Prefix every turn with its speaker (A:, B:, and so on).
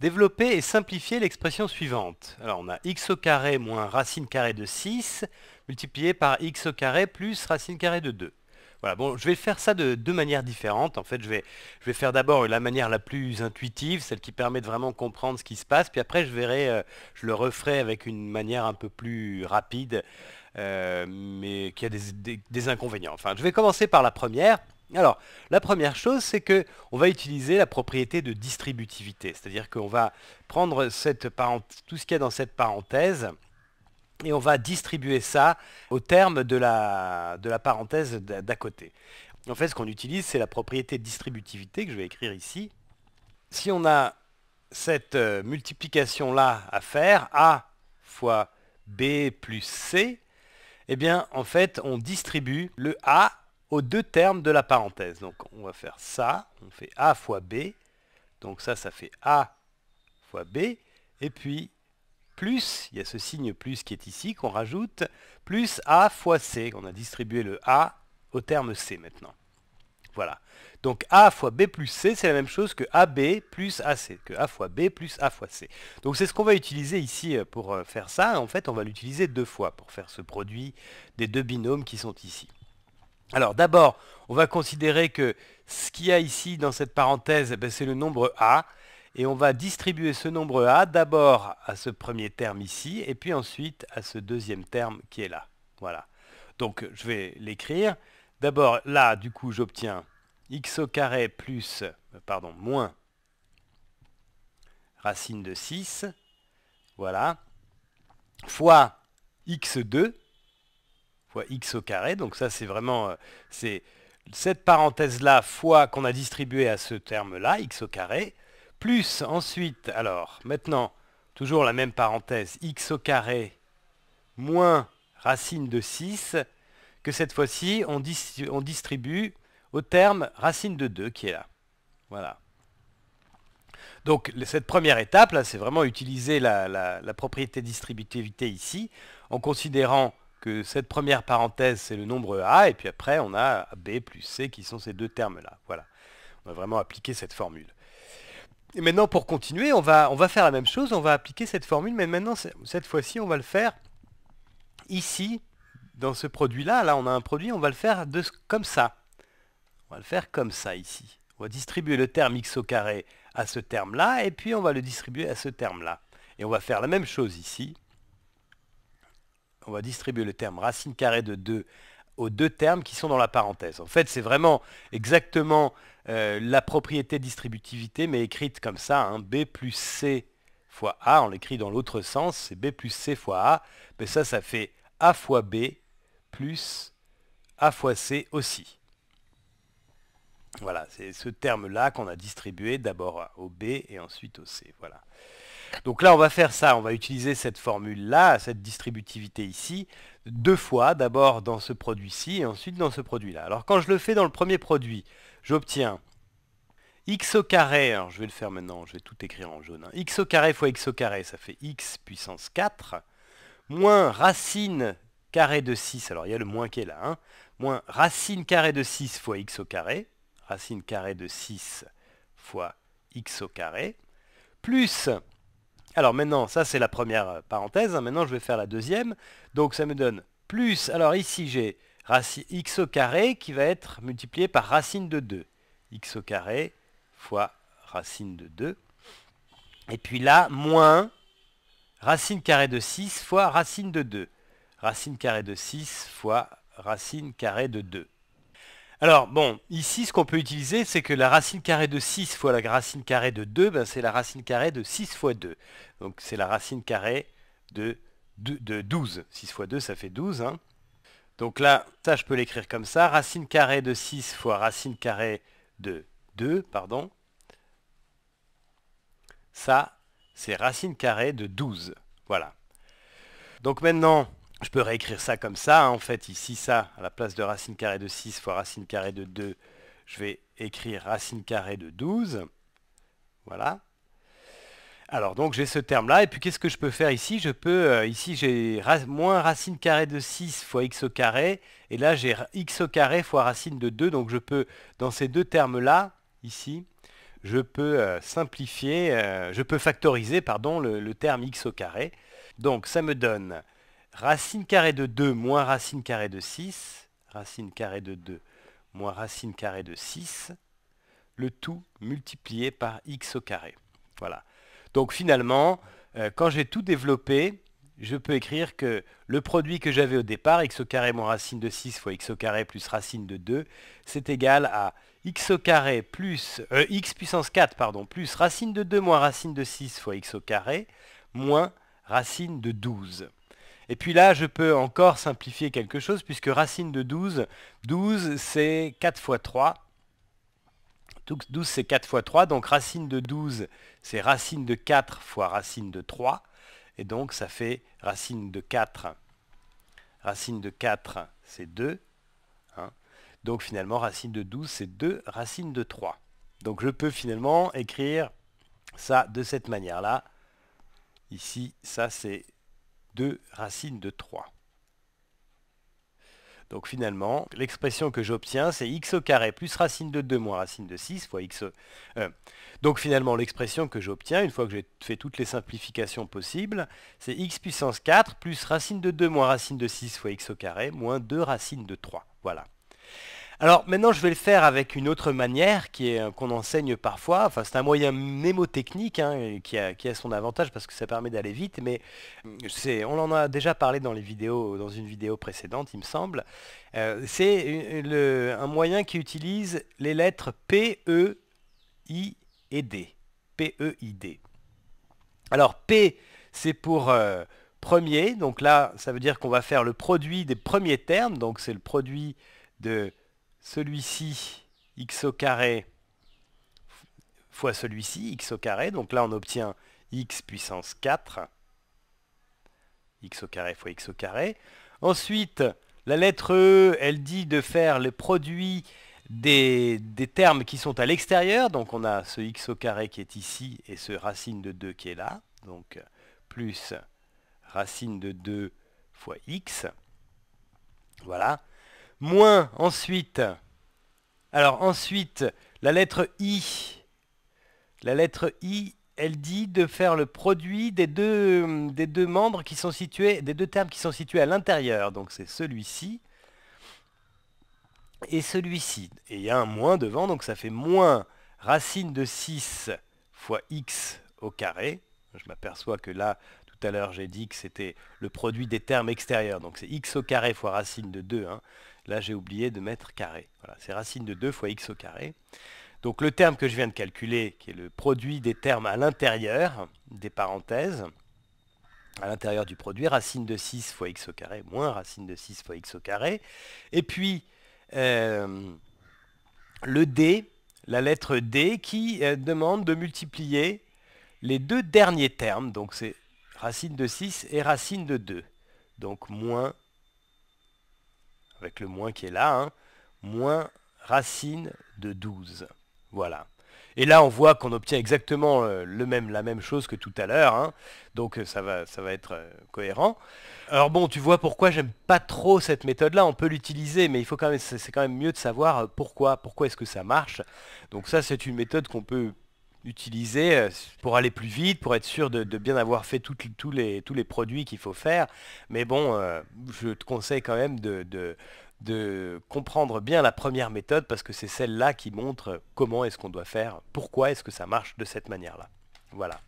A: Développer et simplifier l'expression suivante. Alors on a x au carré moins racine carrée de 6 multiplié par x au carré plus racine carrée de 2. Voilà, bon, je vais faire ça de deux manières différentes. En fait, je vais, je vais faire d'abord la manière la plus intuitive, celle qui permet de vraiment comprendre ce qui se passe, puis après je verrai, euh, je le referai avec une manière un peu plus rapide, euh, mais qui a des, des inconvénients. Enfin, je vais commencer par la première. Alors, la première chose, c'est qu'on va utiliser la propriété de distributivité, c'est-à-dire qu'on va prendre tout ce qu'il y a dans cette parenthèse et on va distribuer ça au terme de la, de la parenthèse d'à côté. En fait, ce qu'on utilise, c'est la propriété de distributivité que je vais écrire ici. Si on a cette euh, multiplication-là à faire, A fois B plus C, eh bien, en fait, on distribue le A aux deux termes de la parenthèse. Donc on va faire ça, on fait A fois B, donc ça, ça fait A fois B, et puis plus, il y a ce signe plus qui est ici, qu'on rajoute, plus A fois C. On a distribué le A au terme C maintenant. Voilà. Donc A fois B plus C, c'est la même chose que AB plus AC, que A fois B plus A fois C. Donc c'est ce qu'on va utiliser ici euh, pour euh, faire ça. En fait, on va l'utiliser deux fois pour faire ce produit des deux binômes qui sont ici. Alors d'abord, on va considérer que ce qu'il y a ici dans cette parenthèse, eh ben, c'est le nombre A. Et on va distribuer ce nombre A d'abord à ce premier terme ici, et puis ensuite à ce deuxième terme qui est là. Voilà. Donc je vais l'écrire. D'abord, là, du coup, j'obtiens x au carré plus, euh, pardon, moins racine de 6, voilà, fois x2, x au carré. Donc ça, c'est vraiment euh, c'est cette parenthèse-là fois qu'on a distribué à ce terme-là, x au carré, plus ensuite, alors maintenant, toujours la même parenthèse, x au carré moins racine de 6, que cette fois-ci, on, on distribue au terme racine de 2 qui est là. Voilà. Donc cette première étape, là, c'est vraiment utiliser la propriété distributivité ici, en considérant cette première parenthèse, c'est le nombre A, et puis après, on a B plus C, qui sont ces deux termes-là. Voilà. On va vraiment appliquer cette formule. Et maintenant, pour continuer, on va, on va faire la même chose, on va appliquer cette formule, mais maintenant, cette fois-ci, on va le faire ici, dans ce produit-là. Là, on a un produit, on va le faire de, comme ça. On va le faire comme ça, ici. On va distribuer le terme x au carré à ce terme-là, et puis on va le distribuer à ce terme-là. Et on va faire la même chose ici on va distribuer le terme racine carrée de 2 aux deux termes qui sont dans la parenthèse. En fait, c'est vraiment exactement euh, la propriété distributivité, mais écrite comme ça, hein. b plus c fois a, on l'écrit dans l'autre sens, c'est b plus c fois a, mais ça, ça fait a fois b plus a fois c aussi. Voilà, c'est ce terme-là qu'on a distribué d'abord au b et ensuite au c. Voilà. Donc là, on va faire ça, on va utiliser cette formule-là, cette distributivité ici, deux fois, d'abord dans ce produit-ci et ensuite dans ce produit-là. Alors quand je le fais dans le premier produit, j'obtiens x au carré, alors je vais le faire maintenant, je vais tout écrire en jaune, hein. x au carré fois x au carré, ça fait x puissance 4, moins racine carré de 6, alors il y a le moins qui est là, hein, moins racine carré de 6 fois x au carré, racine carré de 6 fois x au carré, plus alors maintenant, ça c'est la première euh, parenthèse. Hein. Maintenant, je vais faire la deuxième. Donc ça me donne plus... Alors ici, j'ai x au carré qui va être multiplié par racine de 2. x au carré fois racine de 2. Et puis là, moins racine carrée de 6 fois racine de 2. Racine carrée de 6 fois racine carrée de 2. Alors, bon, ici, ce qu'on peut utiliser, c'est que la racine carrée de 6 fois la racine carrée de 2, ben, c'est la racine carrée de 6 fois 2. Donc, c'est la racine carrée de, 12. 6 fois 2, ça fait 12. Hein. Donc là, ça, je peux l'écrire comme ça. Racine carrée de 6 fois racine carrée de 2, pardon. Ça, c'est racine carrée de 12. Voilà. Donc maintenant, je peux réécrire ça comme ça. Hein, en fait, ici, ça, à la place de racine carrée de 6 fois racine carrée de 2, je vais écrire racine carrée de 12. Voilà. Alors, donc, j'ai ce terme-là. Et puis, qu'est-ce que je peux faire ici Je peux, euh, ici, j'ai moins racine carrée de 6 fois x au carré. Et là, j'ai x au carré fois racine de 2. Donc, je peux, dans ces deux termes-là, ici, je peux euh, simplifier, euh, je peux factoriser, pardon, le, le, terme x au carré. Donc, ça me donne Racine carrée de 2 moins racine carrée de 6, racine carrée de 2 moins racine carrée de 6, le tout multiplié par x au carré. Voilà. Donc finalement, euh, quand j'ai tout développé, je peux écrire que le produit que j'avais au départ, x au carré moins racine de 6 fois x au carré plus racine de 2, c'est égal à x au carré plus, euh, x puissance 4, pardon, plus racine de 2 moins racine de 6 fois x au carré, moins racine de 12. Et puis là, je peux encore simplifier quelque chose, puisque racine de 12, 12 c'est 4 fois 3. 12 c'est 4 fois 3, donc racine de 12 c'est racine de 4 fois racine de 3. Et donc ça fait racine de 4. Racine de 4 c'est 2. Hein. Donc finalement racine de 12 c'est 2 racine de 3. Donc je peux finalement écrire ça de cette manière-là. Ici, ça c'est 2 racine de 3. Donc finalement, l'expression que j'obtiens, c'est x au carré plus racine de 2 moins racine de 6 fois x. Euh, donc finalement, l'expression que j'obtiens, une fois que j'ai fait toutes les simplifications possibles, c'est x puissance 4 plus racine de 2 moins racine de 6 fois x au carré moins 2 racine de 3. Voilà. Alors maintenant je vais le faire avec une autre manière qui est euh, qu'on enseigne parfois, enfin c'est un moyen mnémotechnique hein, euh, qui, a, qui, a, son avantage parce que ça permet d'aller vite, mais euh, on en a déjà parlé dans les vidéos, dans une vidéo précédente il me semble. c'est un moyen qui utilise les lettres P, E, I et D. P, E, I, D. Alors P c'est pour premier, donc là ça veut dire qu'on va faire le produit des premiers termes, donc c'est le produit de celui-ci, x au carré, fois celui-ci, x au carré. Donc là, on obtient x puissance 4, x au carré fois x au carré. Ensuite, la lettre E, elle dit de faire le produit des, des termes qui sont à l'extérieur. Donc on a ce x au carré qui est ici et ce racine de 2 qui est là. Donc plus racine de 2 fois x. Voilà moins ensuite, alors ensuite, la lettre I, la lettre I, elle dit de faire le produit des deux, membres qui sont situés, des deux termes qui sont situés à l'intérieur. Donc c'est celui-ci et celui-ci. Et il y a un moins devant, donc ça fait moins racine de 6 fois x au carré. Je m'aperçois que là, tout à l'heure, j'ai dit que c'était le produit des termes extérieurs. Donc c'est x au carré fois racine de 2. Là, j'ai oublié de mettre carré. Voilà, c'est racine de 2 fois x au carré. Donc le terme que je viens de calculer, qui est le produit des termes à l'intérieur des parenthèses, à l'intérieur du produit, racine de 6 fois x au carré moins racine de 6 fois x au carré. Et puis, euh, le d, la lettre d, qui euh, demande de multiplier les deux derniers termes. Donc c'est racine de 6 et racine de 2. Donc moins avec le moins qui est là, hein, moins racine de 12. Voilà. Et là, on voit qu'on obtient exactement euh, le même, la même chose que tout à l'heure. Hein. Donc euh, ça va, ça va être euh, cohérent. Alors bon, tu vois pourquoi j'aime pas trop cette méthode-là. On peut l'utiliser, mais il faut quand même, c'est quand même mieux de savoir pourquoi, pourquoi est-ce que ça marche. Donc ça, c'est une méthode qu'on peut utiliser euh, pour aller plus vite, pour être sûr de, bien avoir fait tout, les, tous les produits qu'il faut faire. Mais bon, euh, je te conseille quand même de, de, de, comprendre bien la première méthode parce que c'est celle-là qui montre comment est-ce qu'on doit faire, pourquoi est-ce que ça marche de cette manière-là. Voilà.